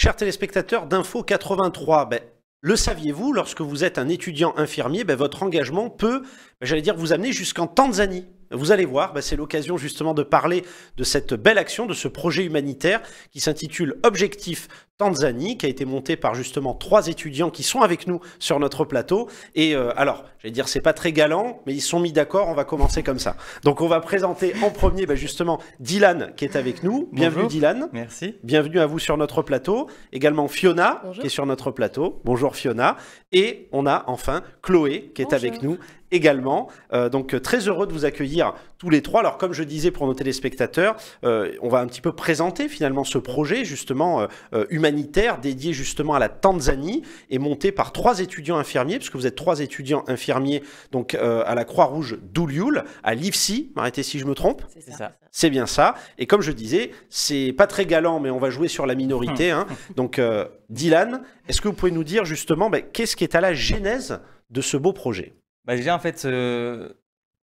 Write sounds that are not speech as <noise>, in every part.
Chers téléspectateurs d'Info 83, ben, le saviez-vous, lorsque vous êtes un étudiant infirmier, ben, votre engagement peut, ben, j'allais dire, vous amener jusqu'en Tanzanie. Vous allez voir, c'est l'occasion justement de parler de cette belle action, de ce projet humanitaire qui s'intitule Objectif Tanzanie, qui a été monté par justement trois étudiants qui sont avec nous sur notre plateau. Et alors, euh, alors, j'allais dire, c'est pas très galant, mais ils sont mis d'accord, on va commencer comme ça. Donc on va présenter en premier bah, justement Dylan qui est avec nous. Bienvenue Dylan. Merci. Bienvenue à vous sur notre plateau. Également Fiona qui est sur notre plateau. Bonjour Fiona. Et on a enfin Chloé qui est avec nous également. Euh, donc euh, très heureux de vous accueillir tous les trois. Alors comme je disais pour nos téléspectateurs, on va un petit peu présenter finalement ce projet justement humain humanitaire dédié justement à la Tanzanie et monté par trois étudiants infirmiers, puisque vous êtes trois étudiants infirmiers donc euh, à la Croix-Rouge d'Oulioul, à l'IFSI, m'arrêtez si je me trompe. C'est ça. C'est bien ça. Et comme je disais, c'est pas très galant, mais on va jouer sur la minorité. Hum. Hein. Donc euh, Dylan, est-ce que vous pouvez nous dire justement ben, qu'est-ce qui est à la genèse de ce beau projet bah, Déjà en fait, euh,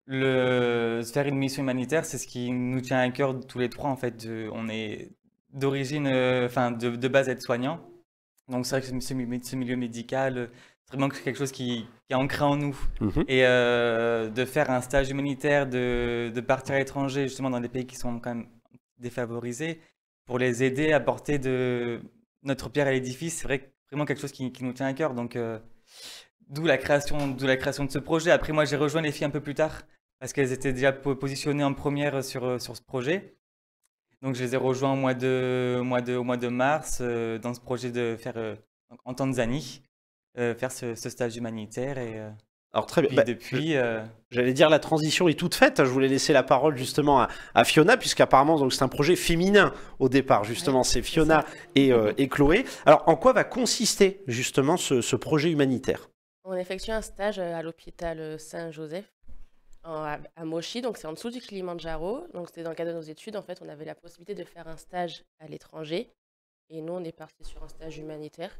le... faire une mission humanitaire, c'est ce qui nous tient à cœur tous les trois en fait. On est d'origine, euh, enfin de, base aide-soignant. Donc c'est vrai que ce, milieu médical, euh, c'est vraiment quelque chose qui, est ancré en nous. Mhm. Et euh, de faire un stage humanitaire, de, partir à l'étranger, justement dans des pays qui sont quand même défavorisés, pour les aider à porter de notre pierre à l'édifice, c'est vraiment quelque chose qui, nous tient à cœur. Donc, d'où la création, d'où la création de ce projet. Après, moi, j'ai rejoint les filles un peu plus tard parce qu'elles étaient déjà positionnées en première sur sur ce projet. Donc je les ai rejoints au mois de, mars euh, dans ce projet de faire euh, en Tanzanie, euh, faire ce, stage humanitaire. Et, Alors très bien. Bah, depuis, j'allais dire la transition est toute faite. Je voulais laisser la parole justement à, Fiona puisqu'apparemment donc c'est un projet féminin au départ justement. c'est Fiona et, mm-hmm. et, Chloé. Alors en quoi va consister justement ce projet humanitaire On effectue un stage à l'hôpital Saint-Joseph à, Moshi, donc c'est en dessous du Kilimanjaro. Donc c'était dans le cadre de nos études, en fait, on avait la possibilité de faire un stage à l'étranger. Et nous, on est parti sur un stage humanitaire.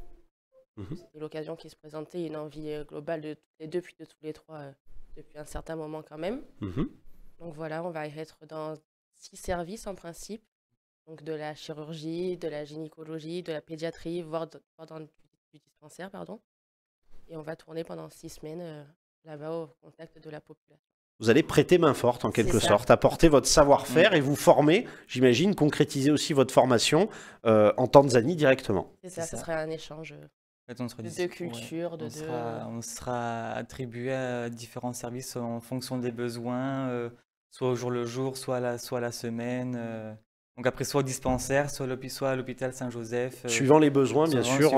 Mhm. C'était l'occasion qui se présentait, une envie euh, globale de tous les deux, puis de tous les trois, euh, depuis un certain moment quand même. Mhm. Donc voilà, on va être dans six services en principe. Donc de la chirurgie, de la gynécologie, de la pédiatrie, voire, dans du, dispensaire, pardon. Et on va tourner pendant six semaines euh, là-bas au contact de la population vous allez prêter main forte en quelque sorte, apporter votre savoir-faire et vous former, j'imagine, concrétiser aussi votre formation euh, en Tanzanie directement. C'est ça, ça, serait un échange. on de deux cultures, de on, Sera, attribué à différents services en fonction des besoins, euh, soit au jour le jour, soit la, soit la semaine. Euh. Donc après, soit au dispensaire, soit à l'hôpital Saint-Joseph. Suivant les besoins, bien sûr,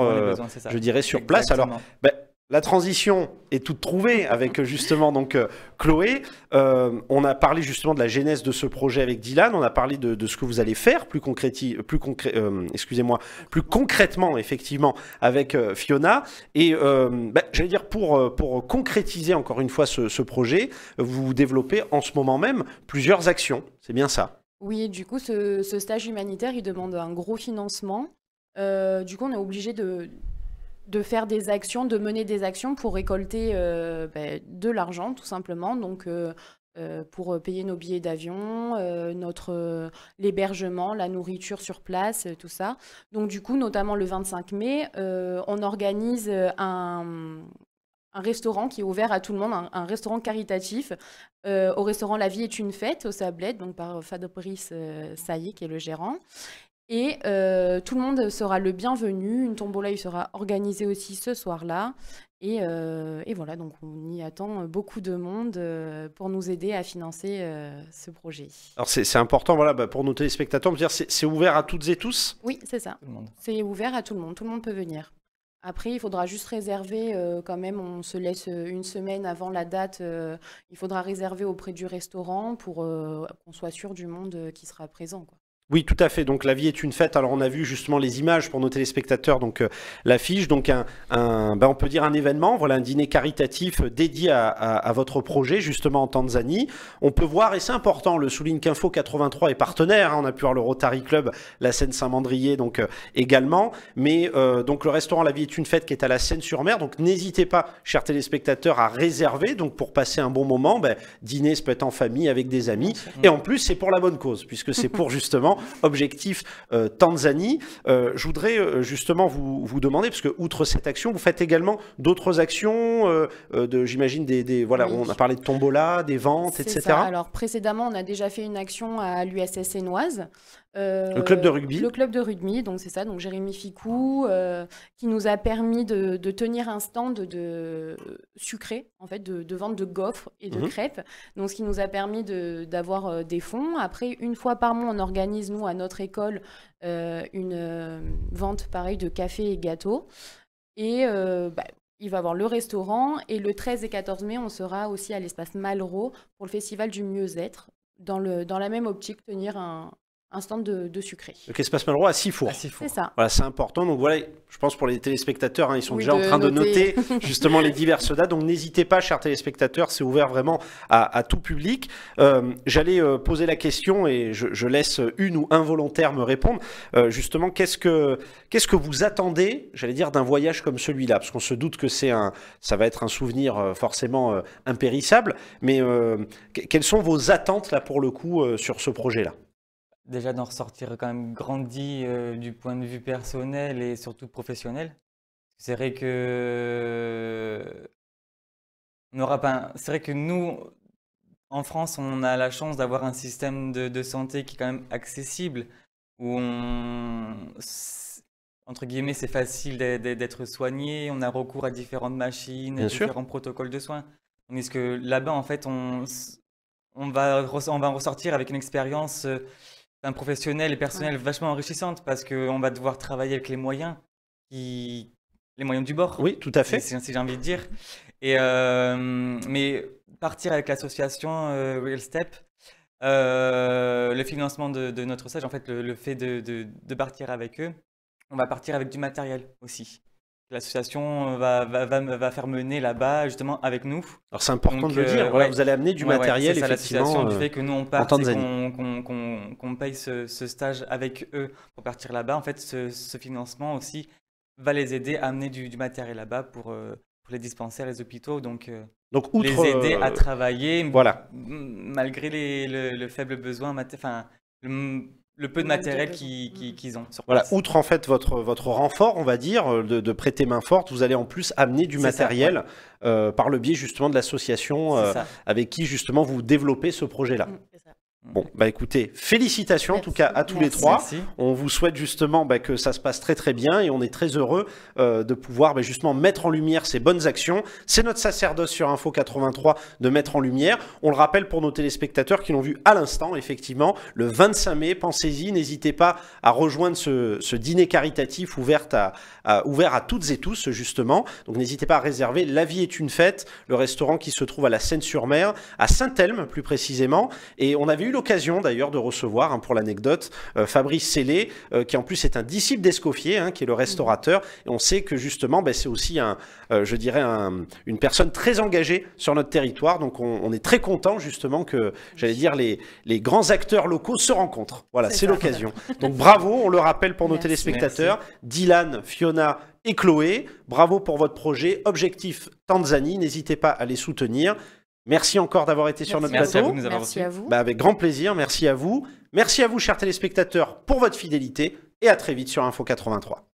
je dirais sur place. Alors, ben, la transition est toute trouvée avec euh, justement donc euh, Chloé. Euh, on a parlé justement de la genèse de ce projet avec Dylan. On a parlé de, ce que vous allez faire plus, excusez-moi, plus concrètement effectivement avec Fiona. Et bah, j'allais dire pour, concrétiser encore une fois ce, projet, vous développez en ce moment même plusieurs actions. C'est bien ça. Oui, du coup, ce, ce, stage humanitaire, il demande un gros financement. du coup, on est obligé de de faire des actions, de mener des actions pour récolter euh, ben, de l'argent, tout simplement. Donc, euh, euh, pour payer nos billets d'avion, notre l'hébergement, la nourriture sur place, tout ça. Donc, du coup, notamment le 25 mai, on organise un, restaurant qui est ouvert à tout le monde, un, restaurant caritatif. au restaurant La vie est une fête au Sablette, donc par Fabrice euh, et qui est le gérant. Et euh, tout le monde sera le bienvenu. Une tombola il sera organisée aussi ce soir-là. Euh, et, voilà, donc on y attend beaucoup de monde euh, pour nous aider à financer ce projet. Alors c'est important voilà, bah, pour nos téléspectateurs, c'est ouvert à toutes et tous Oui, c'est ça. C'est ouvert à tout le monde. Tout le monde peut venir. Après, il faudra juste réserver quand même, on se laisse une semaine avant la date, il faudra réserver auprès du restaurant pour qu'on soit sûr du monde qui sera présent. Quoi. Oui, tout à fait. Donc la vie est une fête. Alors on a vu justement les images pour nos téléspectateurs, donc euh, l'affiche, donc un, ben, on peut dire un événement, voilà un dîner caritatif euh, dédié à, votre projet justement en Tanzanie. On peut voir et c'est important, le souligne qu'Info 83 est partenaire. Hein. on a pu voir le Rotary Club, la Seine-Saint-Mandrier donc euh, également, mais donc le restaurant La vie est une fête qui est à la Seine-sur-Mer. Donc n'hésitez pas, chers téléspectateurs, à réserver donc pour passer un bon moment. Ben, dîner, ça peut être en famille avec des amis et en plus c'est pour la bonne cause puisque c'est pour <laughs> justement objectif euh, Tanzanie. Euh, je voudrais euh, justement vous, vous, demander, parce que outre cette action, vous faites également d'autres actions, de, j'imagine des, voilà, on a parlé de tombola, des ventes, etc. Alors précédemment, on a déjà fait une action à l'USS Noise le euh, club de rugby. Le club de rugby, donc c'est ça, donc Jérémy Ficou, euh, qui nous a permis de, tenir un stand de sucré, en fait, de, vente de gaufres et de mhm. crêpes. Donc ce qui nous a permis d'avoir euh, des fonds. Après, une fois par mois, on organise, nous, à notre école, une vente, pareil, de café et gâteaux. Et bah, il va y avoir le restaurant. Et le 13 et 14 mai, on sera aussi à l'espace Malraux pour le festival du mieux-être. Dans, le, dans la même optique, tenir un, un stand de, de sucré. Donc Espace Malraux à 6 fours. C'est ça. Voilà, c'est important. Donc voilà, je pense pour les téléspectateurs, hein, ils sont déjà en train de noter <laughs> justement les diverses dates. Donc n'hésitez pas, chers téléspectateurs, c'est ouvert vraiment à, tout public. Euh, j'allais euh, poser la question et je, laisse une ou un volontaire me répondre. Euh, justement, qu'est-ce que qu'est-ce que vous attendez, j'allais dire, d'un voyage comme celui-là Parce qu'on se doute que c'est un, ça va être un souvenir forcément impérissable. Mais quelles sont vos attentes là pour le coup sur ce projet-là déjà d'en ressortir quand même grandi euh, du point de vue personnel et surtout professionnel. C'est vrai que pas. C'est vrai que nous, en France, on a la chance d'avoir un système de, santé qui est quand même accessible, où on... entre guillemets, c'est facile d'être soigné. On a recours à différentes machines, différents protocoles de soins. Est-ce que là-bas, en fait, on on va, on va en ressortir avec une expérience euh, professionnel et personnel vachement enrichissante parce qu'on va devoir travailler avec les moyens, qui... les moyens du bord. Oui, tout à fait. c'est si j'ai envie de dire. Et, euh, mais partir avec l'association euh, Real Step, euh, le financement de, notre stage, en fait, le, fait de, partir avec eux, on va partir avec du matériel aussi. L'association va, va, va, faire mener là-bas, justement, avec nous. Alors, c'est important de le dire. Voilà, vous allez amener du matériel, ouais, ça, effectivement, du fait que nous, on part, qu'on qu'on paye ce, stage avec eux pour partir là-bas, en fait, ce, financement aussi va les aider à amener du, matériel là-bas pour, euh, pour, les dispensaires, les hôpitaux. Donc, euh, donc outre, les aider à euh, travailler voilà. malgré le, faible besoin, enfin, le, peu de matériel mmh. qu'ils ont. voilà, outre en fait votre, votre renfort, on va dire, de, prêter main forte, vous allez en plus amener du matériel par le biais justement de l'association avec qui justement vous développez ce projet-là. Mmh. Bon, bah écoutez, félicitations en tout cas à tous les trois. Merci. On vous souhaite justement bah, que ça se passe très très bien et on est très heureux euh, de pouvoir bah, justement mettre en lumière ces bonnes actions. C'est notre sacerdoce sur Info 83 de mettre en lumière. On le rappelle pour nos téléspectateurs qui l'ont vu à l'instant, effectivement, le 25 mai, pensez-y, n'hésitez pas à rejoindre ce, dîner caritatif ouvert à, ouvert à toutes et tous justement. Donc n'hésitez pas à réserver. La vie est une fête, le restaurant qui se trouve à la Seine-sur-Mer, à Saint-Elme plus précisément. Et on avait eu l'occasion d'ailleurs de recevoir, hein, pour l'anecdote, euh, Fabrice Sellé, euh, qui en plus est un disciple d'Escoffier, hein, qui est le mmh. restaurateur. Et on sait que justement, bah, c'est aussi, un, euh, je dirais, une personne très engagée sur notre territoire. Donc on, est très content justement que, j'allais dire, les, grands acteurs locaux se rencontrent. Voilà, c'est l'occasion. Donc bravo, on le rappelle pour nos téléspectateurs. Dylan, Fiona, et Chloé. Bravo pour votre projet Objectif Tanzanie. N'hésitez pas à les soutenir. Merci encore d'avoir été sur notre plateau. merci à vous. Bah, avec grand plaisir, merci à vous. Merci à vous, chers téléspectateurs, pour votre fidélité et à très vite sur Info 83.